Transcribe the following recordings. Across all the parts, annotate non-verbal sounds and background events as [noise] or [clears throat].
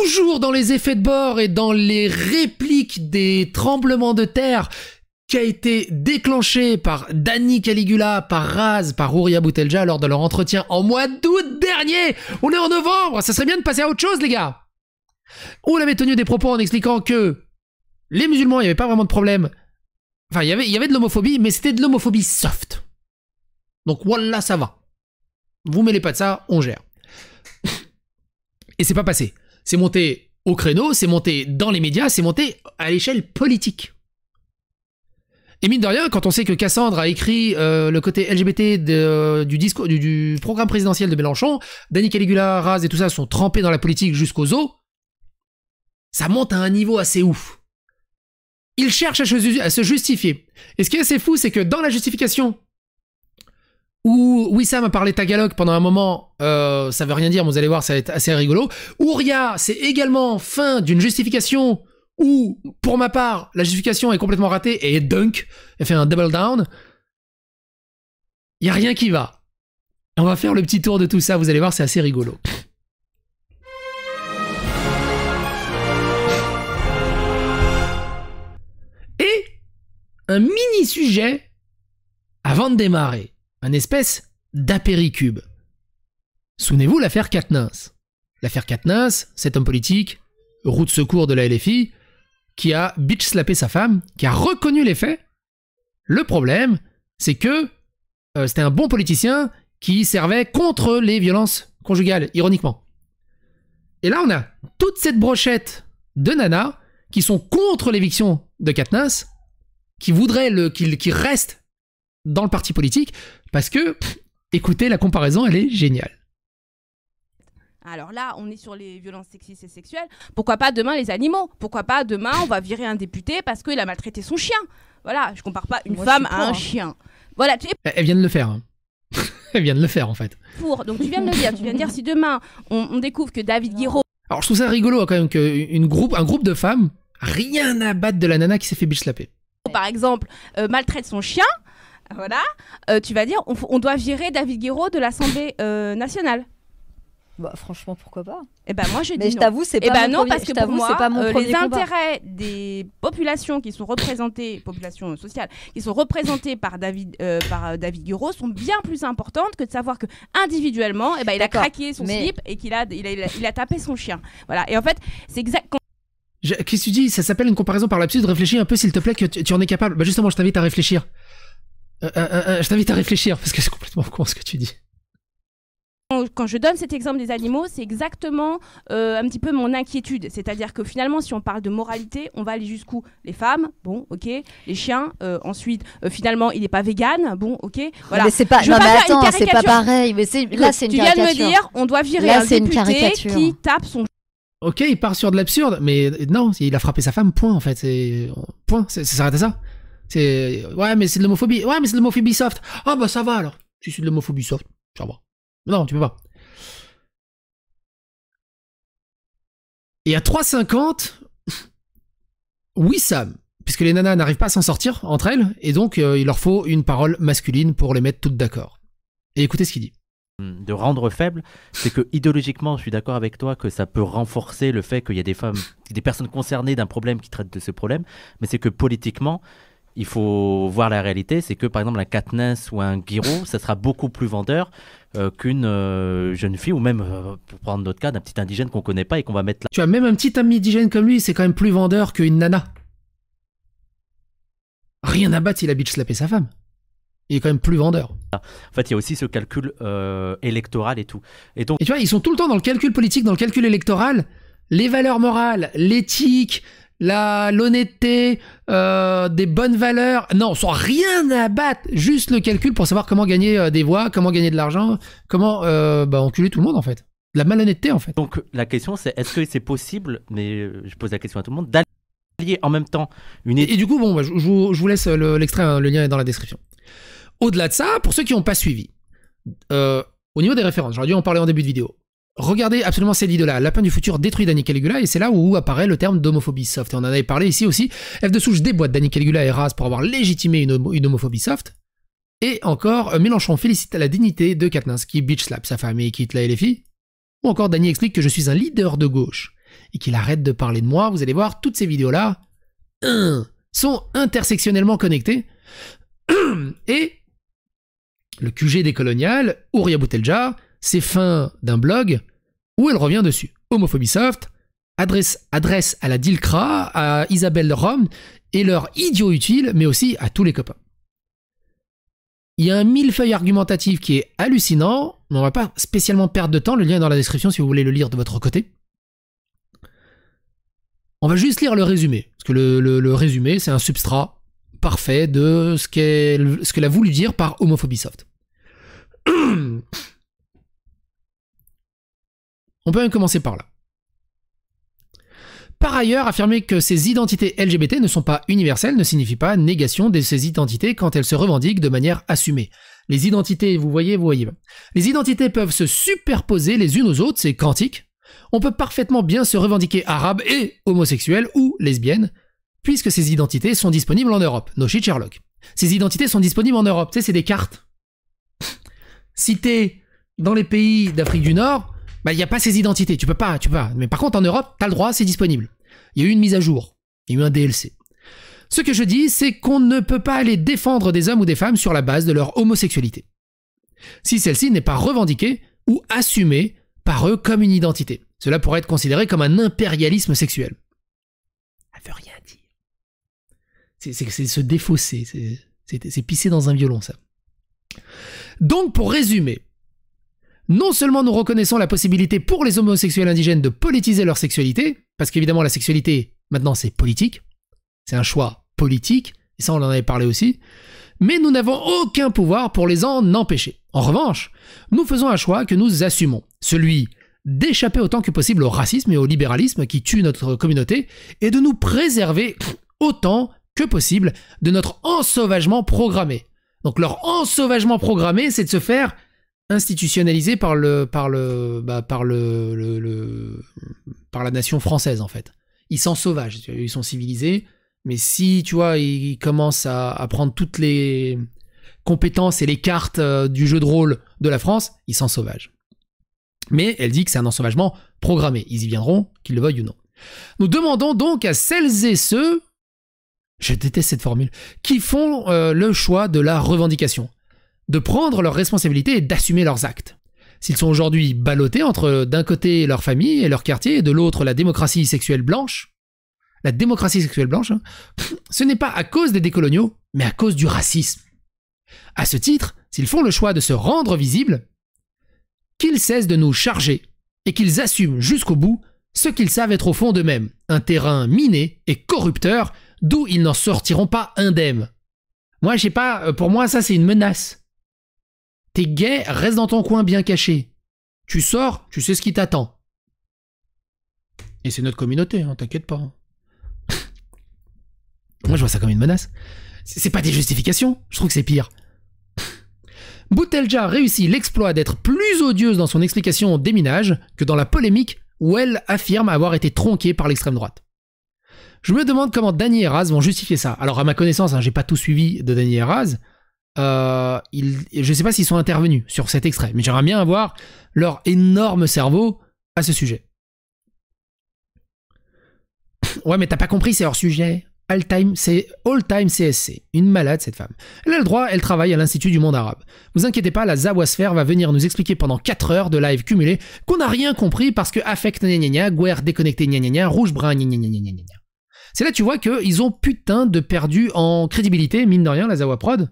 toujours dans les effets de bord et dans les répliques des tremblements de terre qui a été déclenché par Danny Caligula, par Raz, par Ouria Boutelja lors de leur entretien en mois d'août dernier. On est en novembre, ça serait bien de passer à autre chose, les gars. On avait tenu des propos en expliquant que les musulmans, il n'y avait pas vraiment de problème. Enfin, il y avait, y avait de l'homophobie, mais c'était de l'homophobie soft. Donc, voilà, ça va. Vous mêlez pas de ça, on gère. Et c'est pas passé. C'est monté au créneau, c'est monté dans les médias, c'est monté à l'échelle politique. Et mine de rien, quand on sait que Cassandre a écrit euh, le côté LGBT euh, du, programme présidentiel de Mélenchon, Danny Caligula, Raz et tout ça sont trempés dans la politique jusqu'aux os, ça monte à un niveau assez ouf. Il cherche à, se justifier. Et ce qui est assez fou, c'est que dans la justification oui, Wissam a parlé tagalog pendant un moment, euh, ça veut rien dire, mais vous allez voir, ça va être assez rigolo. Ouria, c'est également fin d'une justification où, pour ma part, la justification est complètement ratée et dunk, elle fait un double down. Il y a rien qui va. On va faire le petit tour de tout ça, vous allez voir, c'est assez rigolo. Et un mini sujet avant de démarrer un espèce d'apéricube. Souvenez-vous l'affaire Katnins. L'affaire Katnins, cet homme politique, roue de secours de la LFI, qui a bitch-slappé sa femme, qui a reconnu les faits. Le problème, c'est que euh, c'était un bon politicien qui servait contre les violences conjugales, ironiquement. Et là, on a toute cette brochette de nanas qui sont contre l'éviction de Katniss, qui voudraient qu'il reste dans le parti politique, parce que, écoutez, la comparaison, elle est géniale. Alors là, on est sur les violences sexistes et sexuelles. Pourquoi pas demain les animaux Pourquoi pas demain on va virer un député parce qu'il a maltraité son chien Voilà, je compare pas une femme à un hein. chien. Voilà. Tu... Elle vient de le faire. Hein. [laughs] Elle vient de le faire en fait. Pour. Donc tu viens de le dire. Tu viens de dire si demain on, découvre que David Guiraud. Alors je trouve ça rigolo hein, quand même qu'un groupe, un groupe de femmes, rien à de la nana qui s'est fait bitch Par exemple, euh, maltraite son chien, voilà. Euh, tu vas dire, on, doit virer David Guiraud de l'Assemblée euh, nationale. Bah, franchement, pourquoi pas Et eh ben moi je dis Mais je t'avoue, c'est eh pas, ben, non, parce que euh, les intérêts des populations qui sont représentées, populations sociales, qui sont représentées par David, par David Guiraud sont bien plus importantes que de savoir que individuellement, et eh ben, il a craqué son slip et qu'il a il a, tapé son chien. Voilà. Et en fait, c'est exact. Qu'est-ce que tu dis Ça s'appelle une comparaison par l'absurde. Réfléchis un peu, s'il te plaît, que tu, tu en es capable. Bah justement, je t'invite à réfléchir. Euh, euh, euh, je t'invite à réfléchir parce que c'est complètement con ce que tu dis quand je donne cet exemple des animaux, c'est exactement un petit peu mon inquiétude. C'est-à-dire que finalement, si on parle de moralité, on va aller jusqu'où Les femmes, bon, ok. Les chiens, ensuite, finalement, il n'est pas vegan, bon, ok. Voilà. Mais c'est pas, attends, c'est pas pareil. Mais là, c'est une caricature. Tu viens de me dire, on doit virer un député qui tape son. Ok, il part sur de l'absurde, mais non, il a frappé sa femme, point, en fait. Point, ça s'arrête à ça ouais, mais c'est de l'homophobie. Ouais, mais c'est de l'homophobie soft. Ah, bah, ça va, alors. Si c'est de l'homophobie soft, ça va. Non, tu peux pas. Et à 3,50, [laughs] oui, Sam, puisque les nanas n'arrivent pas à s'en sortir entre elles, et donc euh, il leur faut une parole masculine pour les mettre toutes d'accord. Et écoutez ce qu'il dit. De rendre faible, c'est que idéologiquement, je suis d'accord avec toi que ça peut renforcer le fait qu'il y a des femmes, des personnes concernées d'un problème qui traitent de ce problème, mais c'est que politiquement, il faut voir la réalité, c'est que par exemple un Katniss ou un Guiro, [laughs] ça sera beaucoup plus vendeur euh, qu'une euh, jeune fille ou même, euh, pour prendre notre cas, d'un petit indigène qu'on connaît pas et qu'on va mettre là. Tu as même un petit ami indigène comme lui, c'est quand même plus vendeur qu'une nana. Rien à battre, il a bitch slapé sa femme. Il est quand même plus vendeur. En fait, il y a aussi ce calcul électoral et tout. Et donc. Et tu vois, ils sont tout le temps dans le calcul politique, dans le calcul électoral. Les valeurs morales, l'éthique, l'honnêteté, euh, des bonnes valeurs. Non, sans rien à battre, juste le calcul pour savoir comment gagner euh, des voix, comment gagner de l'argent, comment euh, bah, enculer tout le monde en fait. la malhonnêteté en fait. Donc la question c'est est-ce que c'est possible, mais je pose la question à tout le monde, d'allier en même temps une... Et, du coup, bon, bah, je, vous, laisse l'extrait, le, hein, le lien est dans la description. Au-delà de ça, pour ceux qui n'ont pas suivi, euh, au niveau des références, j'aurais dû en parler en début de vidéo. Regardez absolument cette vidéo-là, Lapin du futur détruit Danny Caligula, et c'est là où apparaît le terme d'homophobie soft. Et on en avait parlé ici aussi. F de souche déboîte Danny Caligula et Raz pour avoir légitimé une, homophobie soft. Et encore, euh, Mélenchon félicite la dignité de Katniss qui bitch slap sa famille et quitte la LFI. Ou encore, Danny explique que je suis un leader de gauche et qu'il arrête de parler de moi. Vous allez voir, toutes ces vidéos-là sont intersectionnellement connectées. [clears throat] Et le QG des coloniales, Ouria Boutelja, c'est fin d'un blog où elle revient dessus. Homophobie Soft, adresse, adresse à la Dilcra, à Isabelle Rome et leur idiot utile, mais aussi à tous les copains. Il y a un millefeuille argumentatif qui est hallucinant, mais on va pas spécialement perdre de temps, le lien est dans la description si vous voulez le lire de votre côté. On va juste lire le résumé, parce que le, résumé, c'est un substrat parfait de ce qu'elle a voulu dire par homophobie soft. [clears throat] On peut même commencer par là. Par ailleurs, affirmer que ces identités LGBT ne sont pas universelles ne signifie pas négation de ces identités quand elles se revendiquent de manière assumée. Les identités, vous voyez, vous voyez. Les identités peuvent se superposer les unes aux autres, c'est quantique. On peut parfaitement bien se revendiquer arabe et homosexuel ou lesbienne, puisque ces identités sont disponibles en Europe. No shit Sherlock. Ces identités sont disponibles en Europe, tu sais, c'est des cartes. si dans les pays d'Afrique du Nord, bah, il n'y a pas ces identités. Tu peux pas, tu peux pas. Mais par contre, en Europe, tu as le droit, c'est disponible. Il y a eu une mise à jour. Il y a eu un DLC. Ce que je dis, c'est qu'on ne peut pas aller défendre des hommes ou des femmes sur la base de leur homosexualité. Si celle-ci n'est pas revendiquée ou assumée par eux comme une identité. Cela pourrait être considéré comme un impérialisme sexuel. Elle veut rien dire. C'est se défausser, c'est pisser dans un violon, ça. Donc, pour résumer, non seulement nous reconnaissons la possibilité pour les homosexuels indigènes de politiser leur sexualité, parce qu'évidemment la sexualité, maintenant c'est politique, c'est un choix politique, et ça on en avait parlé aussi, mais nous n'avons aucun pouvoir pour les en empêcher. En revanche, nous faisons un choix que nous assumons, celui d'échapper autant que possible au racisme et au libéralisme qui tuent notre communauté, et de nous préserver autant que possible de notre ensauvagement programmé. Donc leur ensauvagement programmé, c'est de se faire institutionnalisé par le par le bah, par le, par la nation française en fait. Ils sont sauvages, ils sont civilisés, mais si tu vois ils commencent à, prendre toutes les compétences et les cartes euh, du jeu de rôle de la France, ils sont sauvages. Mais elle dit que c'est un ensauvagement programmé. Ils y viendront, qu'ils le veuillent ou non. Nous demandons donc à celles et ceux, je déteste cette formule, qui font euh, le choix de la revendication de prendre leurs responsabilités et d'assumer leurs actes. S'ils sont aujourd'hui ballottés entre d'un côté leur famille et leur quartier et de l'autre la démocratie sexuelle blanche, la démocratie sexuelle blanche, hein, ce n'est pas à cause des décoloniaux, mais à cause du racisme. À ce titre, s'ils font le choix de se rendre visibles, qu'ils cessent de nous charger et qu'ils assument jusqu'au bout ce qu'ils savent être au fond d'eux-mêmes, un terrain miné et corrupteur d'où ils n'en sortiront pas indemnes. Moi, je sais pas, euh, pour moi, ça c'est une menace. T'es gay, reste dans ton coin bien caché. Tu sors, tu sais ce qui t'attend. Et c'est notre communauté, hein, t'inquiète pas. [laughs] Moi, je vois ça comme une menace. C'est pas des justifications, je trouve que c'est pire. [laughs] Boutelja réussit l'exploit d'être plus odieuse dans son explication au déminage que dans la polémique où elle affirme avoir été tronquée par l'extrême droite. Je me demande comment Dany et vont justifier ça. Alors à ma connaissance, hein, j'ai pas tout suivi de Dany et euh, je ne sais pas s'ils sont intervenus sur cet extrait, mais j'aimerais bien avoir leur énorme cerveau à ce sujet. Ouais, mais t'as pas compris, c'est hors sujet. All time, c'est all time CSC. Une malade, cette femme. Elle a le droit, elle travaille à l'Institut du monde arabe. Vous inquiétez pas, la Zawasphère va venir nous expliquer pendant 4 heures de live cumulé qu'on n'a rien compris parce que affect gna gna guerre déconnecté gna gna rouge brun gna gna gna gna C'est là, tu vois, qu'ils ont putain de perdu en crédibilité, mine de rien, la Zawa Prod.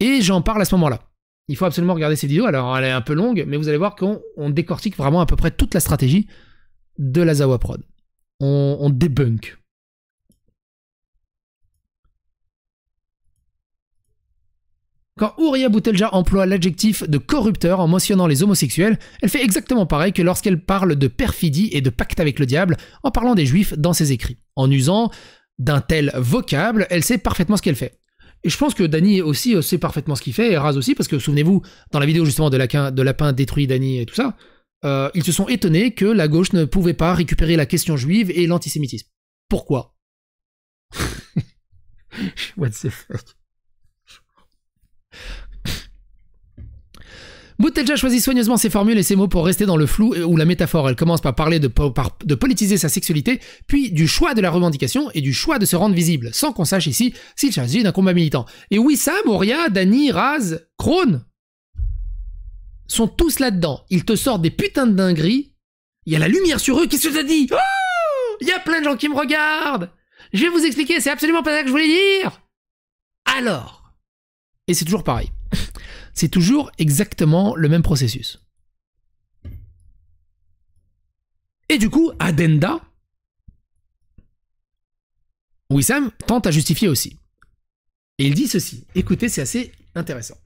Et j'en parle à ce moment-là. Il faut absolument regarder cette vidéo. Alors, elle est un peu longue, mais vous allez voir qu'on décortique vraiment à peu près toute la stratégie de la Zawa Prod. On, débunk. Quand Ouria Boutelja emploie l'adjectif de corrupteur en mentionnant les homosexuels, elle fait exactement pareil que lorsqu'elle parle de perfidie et de pacte avec le diable en parlant des juifs dans ses écrits. En usant d'un tel vocable, elle sait parfaitement ce qu'elle fait. Et je pense que Danny aussi euh, sait parfaitement ce qu'il fait, et Raz aussi, parce que souvenez-vous, dans la vidéo justement de Lapin, de Lapin détruit Danny et tout ça, euh, ils se sont étonnés que la gauche ne pouvait pas récupérer la question juive et l'antisémitisme. Pourquoi [laughs] What the fuck Boutelja choisit soigneusement ses formules et ses mots pour rester dans le flou euh, ou la métaphore. Elle commence par parler de, politiser sa sexualité, puis du choix de la revendication et du choix de se rendre visible, sans qu'on sache ici s'il s'agit d'un combat militant. Et oui ça, Moria, Dani, Raz, Krone sont tous là-dedans. Ils te sortent des putains de dingueries. Il y a la lumière sur eux. Qu'est-ce que t'as dit oh! Il y a plein de gens qui me regardent. Je vais vous expliquer, c'est absolument pas ça que je voulais dire. Alors, et c'est toujours pareil. C'est toujours exactement le même processus. Et du coup, Adenda, Wissam tente à justifier aussi. Et il dit ceci. Écoutez, c'est assez intéressant.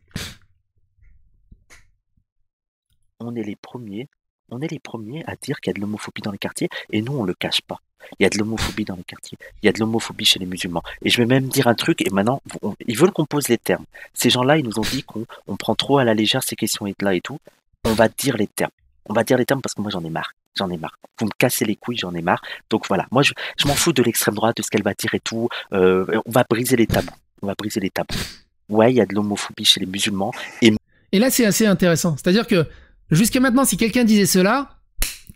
On est les premiers, on est les premiers à dire qu'il y a de l'homophobie dans les quartiers, et nous, on ne le cache pas il y a de l'homophobie dans les quartiers, il y a de l'homophobie chez les musulmans. Et je vais même dire un truc, et maintenant, ils veulent qu'on pose les termes. Ces gens-là, ils nous ont dit qu'on prend trop à la légère ces questions-là et tout. On va dire les termes. On va dire les termes parce que moi, j'en ai marre. J'en ai marre. Vous me cassez les couilles, j'en ai marre. Donc voilà, moi, je, je m'en fous de l'extrême droite, de ce qu'elle va dire et tout. Euh, on va briser les tabous. On va briser les tabous. Ouais, il y a de l'homophobie chez les musulmans. Et, et là, c'est assez intéressant. C'est-à-dire que jusqu'à maintenant, si quelqu'un disait cela,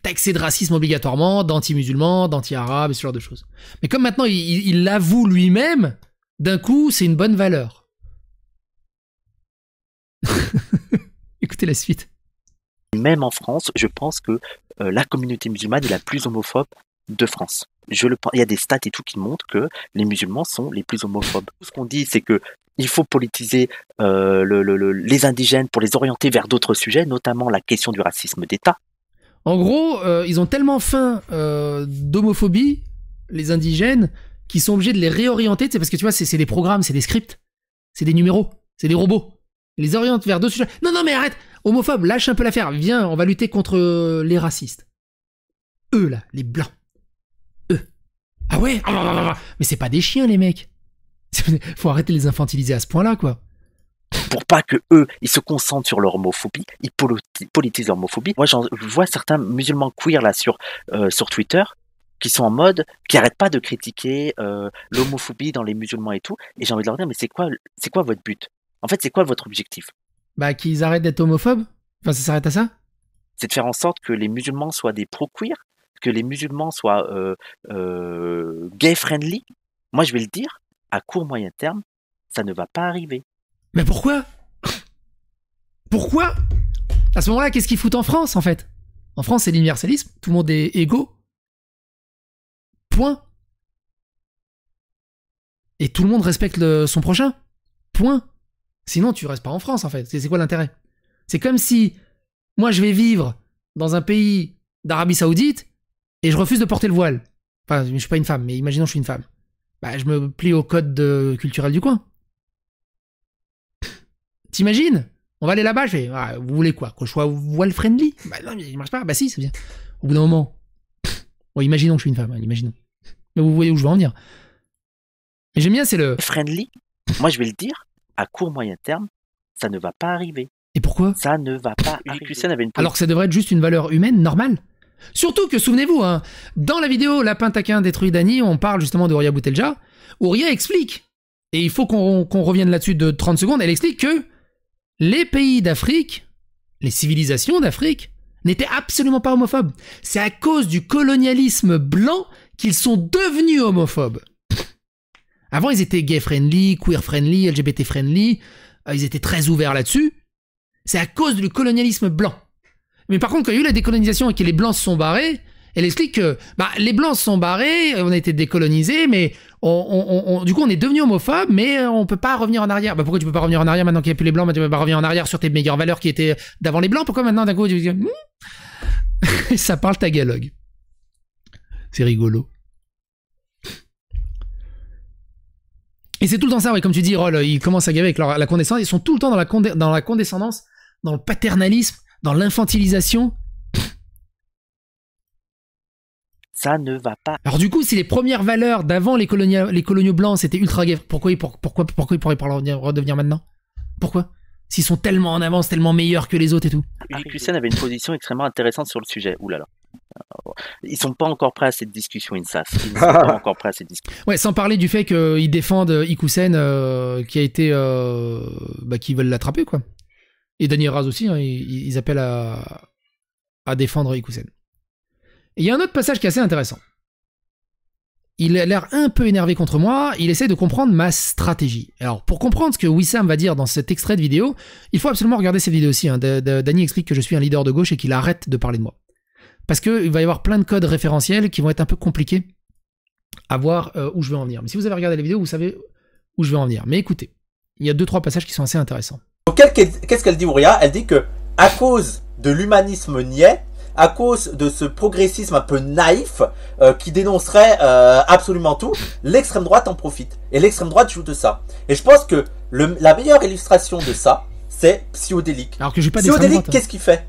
taxé de racisme obligatoirement, danti musulmans danti arabes ce genre de choses. Mais comme maintenant il l'avoue lui-même, d'un coup, c'est une bonne valeur. [laughs] Écoutez la suite. Même en France, je pense que euh, la communauté musulmane est la plus homophobe de France. Je le Il y a des stats et tout qui montrent que les musulmans sont les plus homophobes. Ce qu'on dit, c'est que il faut politiser euh, les indigènes pour les orienter vers d'autres sujets, notamment la question du racisme d'État. En gros, euh, ils ont tellement faim euh, d'homophobie, les indigènes, qu'ils sont obligés de les réorienter. C'est parce que tu vois, c'est des programmes, c'est des scripts, c'est des numéros, c'est des robots. Ils les orientent vers d'autres sujets. Non, non, mais arrête Homophobe, lâche un peu l'affaire. Viens, on va lutter contre euh, les racistes. Eux, là, les blancs. Eux. Ah ouais ah, bah, bah, bah, Mais c'est pas des chiens, les mecs. [laughs] Faut arrêter de les infantiliser à ce point-là, quoi pour pas que eux, ils se concentrent sur leur homophobie, ils politisent leur homophobie. Moi, je vois certains musulmans queer là sur, euh, sur Twitter qui sont en mode, qui n'arrêtent pas de critiquer euh, l'homophobie dans les musulmans et tout. Et j'ai envie de leur dire, mais c'est quoi, c'est quoi votre but En fait, c'est quoi votre objectif Bah, qu'ils arrêtent d'être homophobes Enfin, ça s'arrête à ça C'est de faire en sorte que les musulmans soient des pro-queer, que les musulmans soient euh, gay-friendly. Moi, je vais le dire, à court, moyen terme, ça ne va pas arriver. Mais pourquoi Pourquoi À ce moment-là, qu'est-ce qu'ils foutent en France, en fait En France, c'est l'universalisme, tout le monde est égo. Point. Et tout le monde respecte son prochain. Point. Sinon, tu restes pas en France, en fait. C'est quoi l'intérêt C'est comme si moi, je vais vivre dans un pays d'Arabie Saoudite et je refuse de porter le voile. Enfin, je suis pas une femme, mais imaginons que je suis une femme. Bah, je me plie au code culturel du coin. T'imagines On va aller là-bas, je vais. Ah, vous voulez quoi Que je sois voile friendly Bah non, il marche pas. Bah si, c'est bien. Au bout d'un moment. imaginons que je suis une femme, hein, imaginons. Mais vous voyez où je veux en venir. Mais j'aime bien, c'est le. Friendly Moi, je vais le dire, à court, moyen terme, ça ne va pas arriver. Et pourquoi Ça ne va pas arriver. Alors que ça devrait être juste une valeur humaine normale. Surtout que, souvenez-vous, hein, dans la vidéo Lapin Taquin détruit Dany, on parle justement de Ria Boutelja, où explique, et il faut qu'on revienne là-dessus de 30 secondes, elle explique que les pays d'Afrique, les civilisations d'Afrique, n'étaient absolument pas homophobes. C'est à cause du colonialisme blanc qu'ils sont devenus homophobes. Avant, ils étaient gay-friendly, queer-friendly, LGBT-friendly, euh, ils étaient très ouverts là-dessus. C'est à cause du colonialisme blanc. Mais par contre, quand il y a eu la décolonisation et que les blancs se sont barrés, elle explique que bah, les Blancs se sont barrés, on a été décolonisés, mais du coup on est devenu homophobe, mais euh, on peut pas revenir en arrière. Bah, pourquoi tu peux pas revenir en arrière maintenant qu'il n'y a plus les Blancs Bah Tu peux pas revenir en arrière sur tes meilleures valeurs qui étaient d'avant les Blancs Pourquoi maintenant d'un coup tu dis... Hmm? [laughs] Ça parle tagalog. C'est rigolo. Et c'est tout le temps ça, ouais, comme tu dis, Roll, ils commencent à gaver avec la condescendance, ils sont tout le temps dans la condescendance, dans le paternalisme, dans l'infantilisation. Ça ne va pas. Alors du coup, si les premières valeurs d'avant les, les coloniaux blancs c'était ultra guerre, pourquoi, pourquoi, ils pourraient pas redevenir maintenant Pourquoi S'ils sont tellement en avance, tellement meilleurs que les autres et tout. Ikusen avait une position extrêmement intéressante sur le sujet. Ouh là là. Euh, ils sont pas encore prêts à cette discussion, INSAS. Ils ne sont pas [laughs] encore prêts à cette discussion. Ouais, sans parler du fait qu'ils défendent euh, Ikusen, euh, qui a été, bah, qui veulent l'attraper quoi. Et Daniel Raz aussi, hein, ils, appellent à, à défendre Ikusen il y a un autre passage qui est assez intéressant. Il a l'air un peu énervé contre moi, il essaie de comprendre ma stratégie. Alors, pour comprendre ce que Wissam va dire dans cet extrait de vidéo, il faut absolument regarder cette vidéo aussi. Hein. Dany explique que je suis un leader de gauche et qu'il arrête de parler de moi. Parce qu'il va y avoir plein de codes référentiels qui vont être un peu compliqués à voir euh, où je veux en venir. Mais si vous avez regardé la vidéo, vous savez où je veux en venir. Mais écoutez, il y a deux, trois passages qui sont assez intéressants. Qu'est-ce qu'elle dit, Ouria Elle dit que à cause de l'humanisme niais, à cause de ce progressisme un peu naïf euh, qui dénoncerait euh, absolument tout, l'extrême droite en profite. Et l'extrême droite joue de ça. Et je pense que la meilleure illustration de ça, c'est Psyodélique. Alors hein. qu'est-ce qu'il fait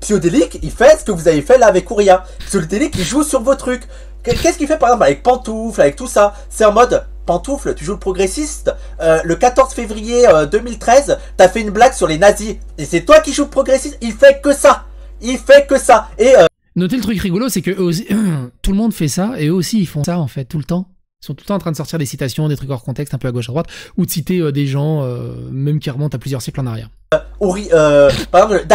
Psyodélique, il fait ce que vous avez fait là avec le Psyodélique, il joue sur vos trucs. Qu'est-ce qu'il fait par exemple avec Pantoufle, avec tout ça C'est en mode Pantoufle, tu joues le progressiste. Euh, le 14 février 2013, t'as fait une blague sur les nazis. Et c'est toi qui joues le progressiste. Il fait que ça il fait que ça. Et euh, Notez le truc rigolo, c'est que [clears throat] tout le monde fait ça, et eux aussi ils font ça en fait, tout le temps. Ils sont tout le temps en train de sortir des citations, des trucs hors contexte, un peu à gauche à droite, ou de citer euh, des gens, euh, même qui remontent à plusieurs siècles en arrière. Euh, par exemple,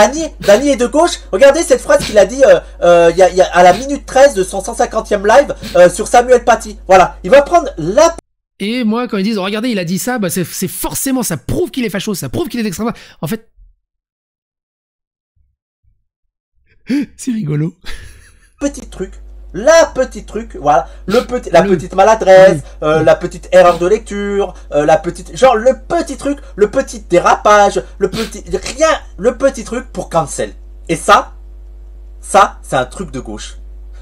est de gauche. Regardez cette phrase qu'il a dit à la minute 13 de son 150e live sur Samuel Paty. Voilà, il va prendre la... Et moi, quand ils disent, oh, regardez, il a dit ça, bah c'est forcément, ça prouve qu'il est facho, ça prouve qu'il est extrêmement En fait, [laughs] C'est rigolo. Petit truc, la petite truc, voilà, le petit, la petite maladresse, euh, la petite erreur de lecture, euh, la petite, genre le petit truc, le petit dérapage, le petit, rien, le petit truc pour cancel. Et ça, ça, c'est un truc de gauche.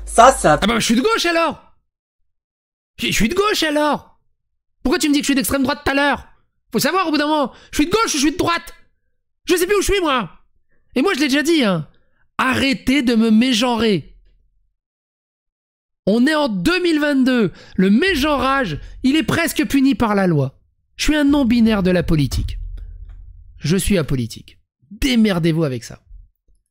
Ça, c'est un. Ah bah je suis de gauche alors. Je suis de gauche alors. Pourquoi tu me dis que je suis d'extrême droite tout à l'heure Faut savoir au bout d'un moment, je suis de gauche ou je suis de droite. Je sais plus où je suis moi. Et moi je l'ai déjà dit. Hein. Arrêtez de me mégenrer. On est en 2022. Le mégenrage, il est presque puni par la loi. Je suis un non-binaire de la politique. Je suis apolitique. Démerdez-vous avec ça.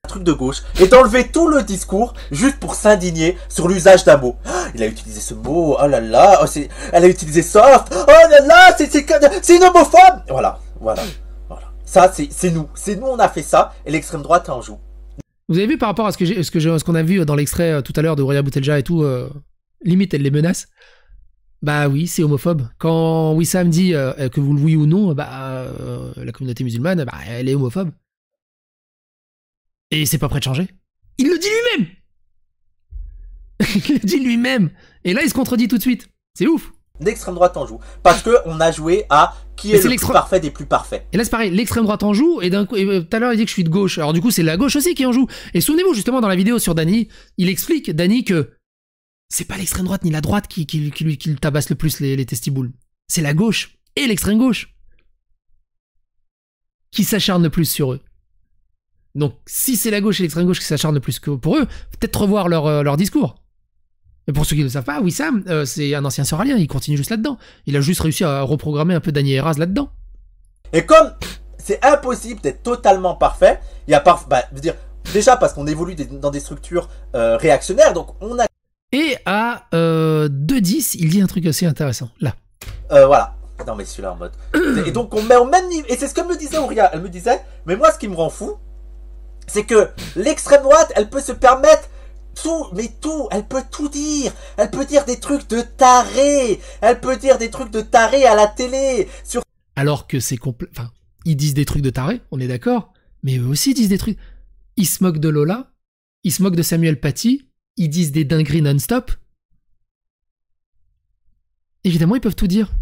Un truc de gauche et d'enlever tout le discours juste pour s'indigner sur l'usage d'un mot. Ah, il a utilisé ce mot, oh là là, oh, elle a utilisé soft, oh là là, c'est une homophobe. Voilà, voilà, voilà. Ça, c'est nous. C'est nous, on a fait ça et l'extrême droite en joue. Vous avez vu par rapport à ce que ce qu'on a vu dans l'extrait euh, tout à l'heure de Roya Boutelja et tout, euh, limite elle les menace. Bah oui, c'est homophobe. Quand Wissam dit euh, que vous le voyez ou non, bah la communauté musulmane, bah, elle est homophobe. Et c'est pas prêt de changer. Il le dit lui-même. [laughs] il le dit lui-même. Et là, il se contredit tout de suite. C'est ouf. L'extrême droite en joue. Parce que on a joué à qui est, le plus parfait des plus parfaits. Et là c'est pareil, l'extrême droite en joue, et d'un coup, euh, tout à l'heure il dit que je suis de gauche. Alors du coup c'est la gauche aussi qui en joue. Et souvenez-vous justement dans la vidéo sur Dany, il explique, Dany, que c'est pas l'extrême droite ni la droite qui, qui, tabasse le plus les, testiboules. C'est la gauche et l'extrême gauche qui s'acharnent le plus sur eux. Donc si c'est la gauche et l'extrême gauche qui s'acharnent le plus pour eux, peut-être revoir leur euh, discours. Pour ceux qui ne savent pas, Wissam, euh, c'est un ancien soralien, il continue juste là-dedans. Il a juste réussi à reprogrammer un peu Daniel Eras là-dedans. Et comme c'est impossible d'être totalement parfait, il y a Bah, dire, déjà parce qu'on évolue dans des structures euh, réactionnaires, donc on a... Et à 2 euh, 10, il dit un truc assez intéressant, là. Euh voilà. Non mais celui-là en mode... [clears throat] et donc on met au même niveau... Et c'est ce que me disait Ouria, elle me disait, mais moi ce qui me rend fou, c'est que l'extrême droite, elle peut se permettre mais tout, elle peut tout dire. Elle peut dire des trucs de taré. Elle peut dire des trucs de taré à la télé. Sur... Alors que c'est complet. Enfin, ils disent des trucs de taré, on est d'accord. Mais eux aussi disent des trucs. Ils se moquent de Lola. Ils se moquent de Samuel Paty. Ils disent des dingueries non-stop. Évidemment, ils peuvent tout dire.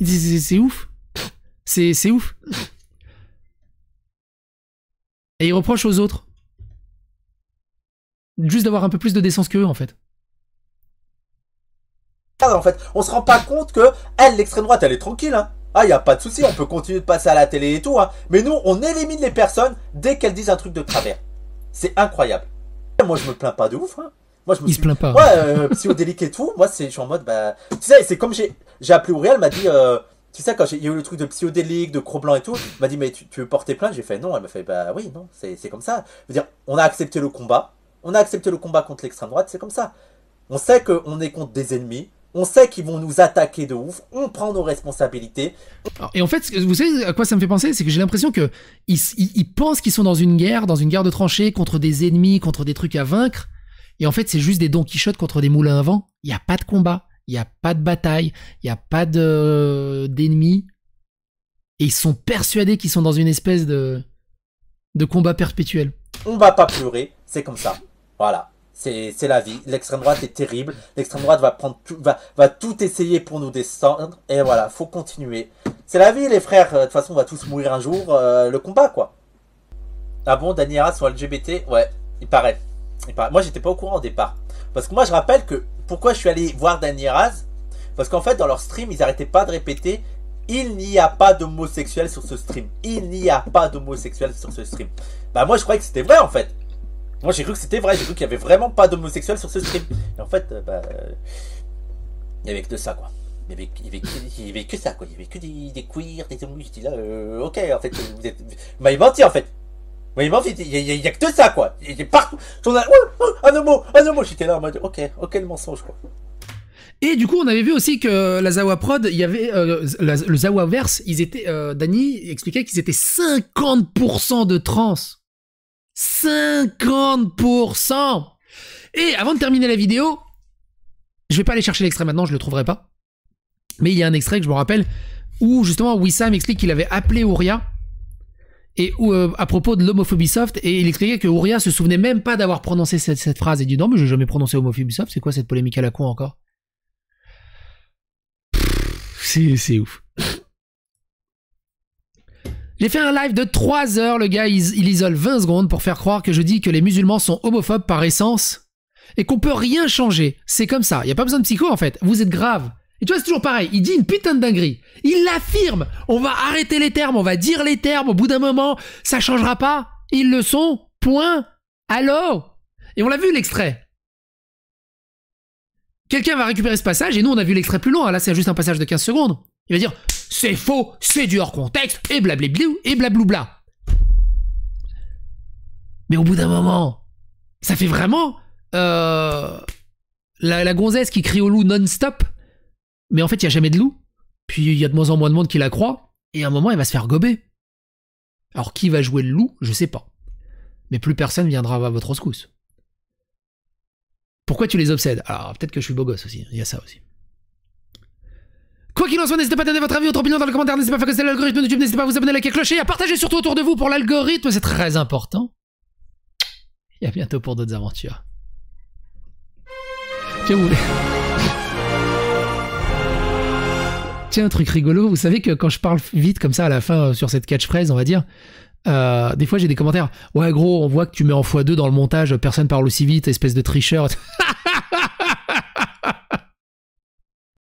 Ils disent... C'est ouf. C'est ouf. Et ils reprochent aux autres juste d'avoir un peu plus de décence qu'eux, en fait. Ah, en fait, on se rend pas compte que elle, l'extrême droite, elle est tranquille. Hein. Ah, y a pas de souci, on peut continuer de passer à la télé et tout. Hein. Mais nous, on élimine les personnes dès qu'elles disent un truc de travers. C'est incroyable. Moi, je me plains pas de ouf. Hein. Moi, je me Il se plaint pas. Ouais, et euh, tout, moi, c'est, je en mode, bah, tu sais, c'est comme j'ai, j'ai appelé Aurélien, elle m'a dit, euh, tu sais, quand il eu le truc de psychodélique, de cro et tout, elle m'a dit, mais tu, veux porter plainte J'ai fait non. Elle m'a fait, bah oui, non, c'est, c'est comme ça. veux dire, on a accepté le combat, on a accepté le combat contre l'extrême droite, c'est comme ça. On sait qu'on est contre des ennemis, on sait qu'ils vont nous attaquer de ouf, on prend nos responsabilités. Et en fait, vous savez à quoi ça me fait penser C'est que j'ai l'impression qu'ils ils, pensent qu'ils sont dans une guerre, dans une guerre de tranchées, contre des ennemis, contre des trucs à vaincre. Et en fait, c'est juste des Don Quichotte contre des moulins à vent. Il n'y a pas de combat, il n'y a pas de bataille, il n'y a pas d'ennemis. et ils sont persuadés qu'ils sont dans une espèce de, de combat perpétuel. On va pas pleurer, c'est comme ça. Voilà. C'est la vie. L'extrême droite est terrible. L'extrême droite va prendre tout, va, va tout essayer pour nous descendre. Et voilà, faut continuer. C'est la vie, les frères. Euh, de toute façon, on va tous mourir un jour. Euh, le combat, quoi. Ah bon, Daniela sont LGBT Ouais, il paraît. il paraît. Moi, j'étais pas au courant au départ. Parce que moi, je rappelle que pourquoi je suis allé voir Raz Parce qu'en fait, dans leur stream, ils arrêtaient pas de répéter il n'y a pas d'homosexuel sur ce stream. Il n'y a pas d'homosexuel sur ce stream. Bah moi je croyais que c'était vrai en fait. Moi j'ai cru que c'était vrai, j'ai cru qu'il y avait vraiment pas d'homosexuels sur ce stream. Et en fait, euh, bah, il y avait que de ça quoi. Il y, avait, que, ça, quoi. Il y avait que des, des queers, des homos. J'étais là, euh, ok, en fait, vous êtes. Bah, menti, en fait. vous m'avez menti, il y, a, que de ça, quoi. Il est partout. Tourne un homo, un homo. J'étais là en mode, ok, ok, le mensonge, quoi. Et du coup, on avait vu aussi que la Zawa Prod, il y avait euh, le Zawaverse, ils étaient, Dany expliquait qu'ils étaient 50% de trans. 50% Et avant de terminer la vidéo, je vais pas aller chercher l'extrait maintenant, je le trouverai pas. Mais il y a un extrait que je me rappelle où justement Wissam explique qu'il avait appelé Ouria et où, euh, à propos de l'homophobie soft et il expliquait que Ouria se souvenait même pas d'avoir prononcé cette, phrase et dit non mais je n'ai jamais prononcé homophobie soft, c'est quoi cette polémique à la con encore C'est ouf. J'ai fait un live de 3 heures, le gars il, isole 20 secondes pour faire croire que je dis que les musulmans sont homophobes par essence et qu'on peut rien changer. C'est comme ça, il y a pas besoin de psycho en fait, vous êtes grave. Et tu vois, c'est toujours pareil, il dit une putain de dinguerie. Il l'affirme, on va arrêter les termes, on va dire les termes, au bout d'un moment, ça changera pas. Ils le sont, point. Allô Et on l'a vu l'extrait. Quelqu'un va récupérer ce passage et nous on a vu l'extrait plus long, là c'est juste un passage de 15 secondes. Il va dire c'est faux, c'est du hors contexte, et blablabla et bla. Mais au bout d'un moment, ça fait vraiment euh, la, la, gonzesse qui crie au loup non-stop, mais en fait, il n'y a jamais de loup. Puis il y a de moins en moins de monde qui la croit, et à un moment, elle va se faire gober. Alors qui va jouer le loup, je sais pas. Mais plus personne viendra à votre rescousse. Pourquoi tu les obsèdes Alors peut-être que je suis beau gosse aussi, il y a ça aussi. Quoi qu'il en soit, n'hésitez pas à donner votre avis, votre opinion dans les commentaires, n'hésitez pas à faire que l'algorithme de YouTube, n'hésitez pas à vous abonner, à cliquer à clocher, à partager surtout autour de vous pour l'algorithme, c'est très important. Et à bientôt pour d'autres aventures. Tiens, vous... [laughs] Tiens, un truc rigolo, vous savez que quand je parle vite comme ça à la fin euh, sur cette catchphrase, on va dire, euh, des fois j'ai des commentaires. Ouais, gros, on voit que tu mets en x2 dans le montage, personne parle aussi vite, espèce de tricheur. [laughs]